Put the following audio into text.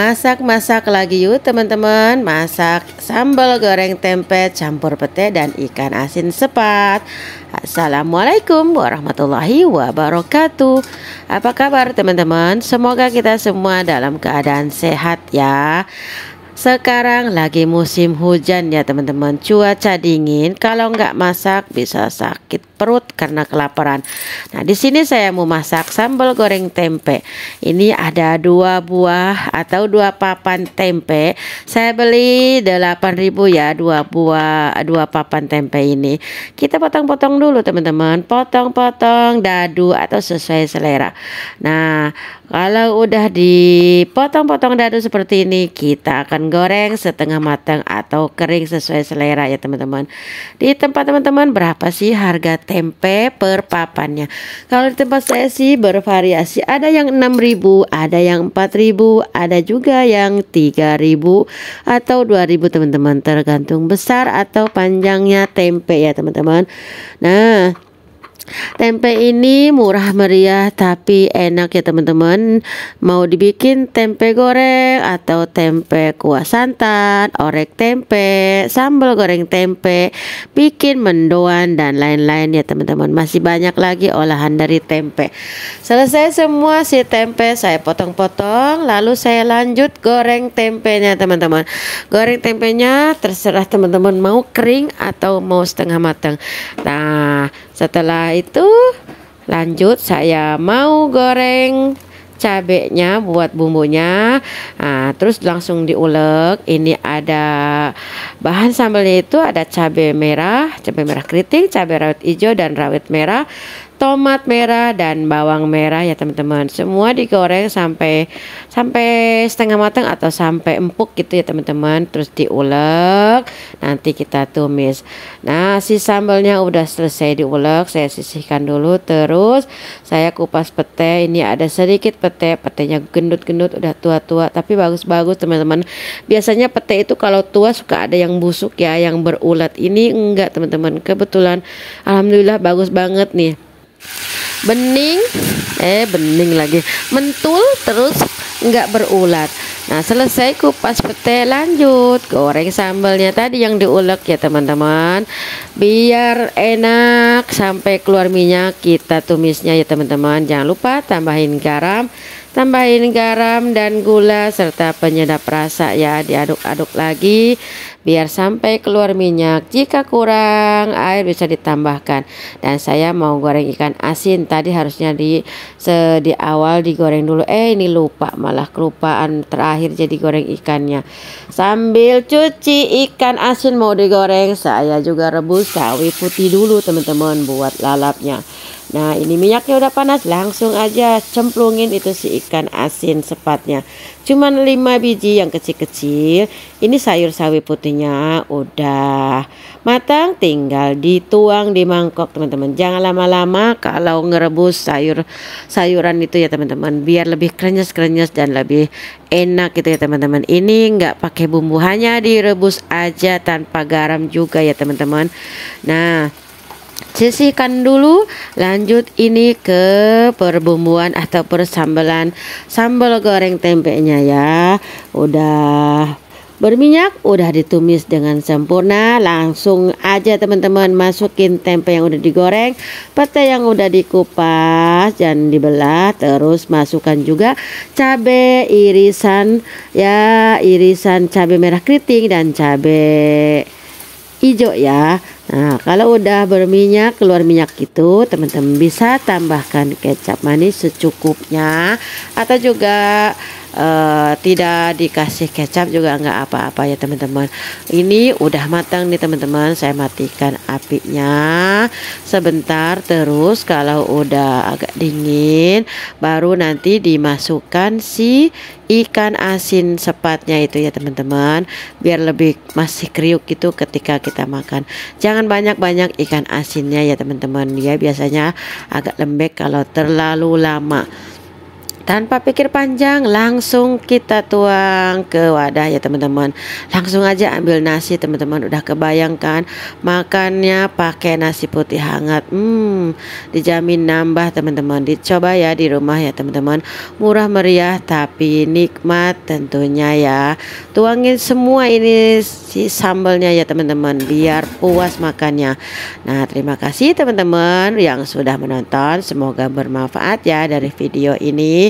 Masak-masak lagi yuk teman-teman Masak sambal goreng tempe campur pete dan ikan asin sepat Assalamualaikum warahmatullahi wabarakatuh Apa kabar teman-teman? Semoga kita semua dalam keadaan sehat ya sekarang lagi musim hujan ya teman-teman Cuaca dingin Kalau nggak masak bisa sakit perut karena kelaparan Nah di sini saya mau masak sambal goreng tempe Ini ada dua buah atau dua papan tempe Saya beli 8000 ya dua buah dua papan tempe ini Kita potong-potong dulu teman-teman Potong-potong dadu atau sesuai selera Nah kalau udah dipotong-potong dadu seperti ini Kita akan goreng setengah matang atau kering sesuai selera ya teman-teman di tempat teman-teman berapa sih harga tempe per papannya kalau di tempat saya sih bervariasi ada yang 6000 ada yang 4000 ada juga yang 3000 atau 2000 teman-teman tergantung besar atau panjangnya tempe ya teman-teman nah Tempe ini murah meriah tapi enak ya teman-teman Mau dibikin tempe goreng atau tempe kuah santan, orek tempe, sambal goreng tempe Bikin mendoan dan lain-lain ya teman-teman Masih banyak lagi olahan dari tempe Selesai semua si tempe saya potong-potong Lalu saya lanjut goreng tempenya teman-teman Goreng tempenya terserah teman-teman mau kering atau mau setengah matang Nah setelah setelah itu lanjut saya mau goreng cabenya buat bumbunya nah, terus langsung diulek ini ada bahan sambalnya itu ada cabai merah cabai merah keriting cabai rawit hijau dan rawit merah tomat merah dan bawang merah ya teman-teman. Semua digoreng sampai sampai setengah matang atau sampai empuk gitu ya teman-teman. Terus diulek, nanti kita tumis. Nah, si sambalnya udah selesai diulek, saya sisihkan dulu terus saya kupas pete. Ini ada sedikit pete, petenya gendut-gendut udah tua-tua tapi bagus-bagus teman-teman. Biasanya pete itu kalau tua suka ada yang busuk ya, yang berulat. Ini enggak teman-teman. Kebetulan alhamdulillah bagus banget nih bening eh bening lagi mentul terus nggak berulat nah selesai kupas pete lanjut goreng sambalnya tadi yang diulek ya teman-teman biar enak sampai keluar minyak kita tumisnya ya teman-teman jangan lupa tambahin garam tambahin garam dan gula serta penyedap rasa ya diaduk-aduk lagi biar sampai keluar minyak jika kurang air bisa ditambahkan dan saya mau goreng ikan asin tadi harusnya di di awal digoreng dulu eh ini lupa malah kelupaan terakhir jadi goreng ikannya sambil cuci ikan asin mau digoreng saya juga rebus sawi putih dulu teman-teman buat lalapnya Nah ini minyaknya udah panas langsung aja cemplungin itu si ikan asin sepatnya Cuman 5 biji yang kecil-kecil Ini sayur sawi putihnya udah matang tinggal dituang di mangkok teman-teman Jangan lama-lama kalau ngerebus sayur sayuran itu ya teman-teman Biar lebih krenyes-krenyes dan lebih enak gitu ya teman-teman Ini nggak pakai bumbu hanya direbus aja tanpa garam juga ya teman-teman Nah sisihkan dulu lanjut ini ke perbumbuan atau persambelan sambal goreng tempenya ya udah berminyak udah ditumis dengan sempurna langsung aja teman-teman masukin tempe yang udah digoreng petai yang udah dikupas dan dibelah terus masukkan juga cabe irisan ya irisan cabe merah keriting dan cabe hijau ya Nah, kalau udah berminyak, keluar minyak gitu, teman-teman bisa tambahkan kecap manis secukupnya atau juga uh, tidak dikasih kecap juga enggak apa-apa ya teman-teman ini udah matang nih teman-teman saya matikan apinya sebentar terus kalau udah agak dingin baru nanti dimasukkan si ikan asin sepatnya itu ya teman-teman biar lebih masih kriuk gitu ketika kita makan jangan banyak-banyak ikan asinnya ya teman-teman dia ya, biasanya agak lembek kalau terlalu lama tanpa pikir panjang, langsung kita tuang ke wadah ya teman-teman. Langsung aja ambil nasi teman-teman. Udah kebayangkan makannya pakai nasi putih hangat. Hmm, dijamin nambah teman-teman. Dicoba ya di rumah ya teman-teman. Murah meriah tapi nikmat tentunya ya. Tuangin semua ini si sambalnya ya teman-teman biar puas makannya. Nah, terima kasih teman-teman yang sudah menonton. Semoga bermanfaat ya dari video ini.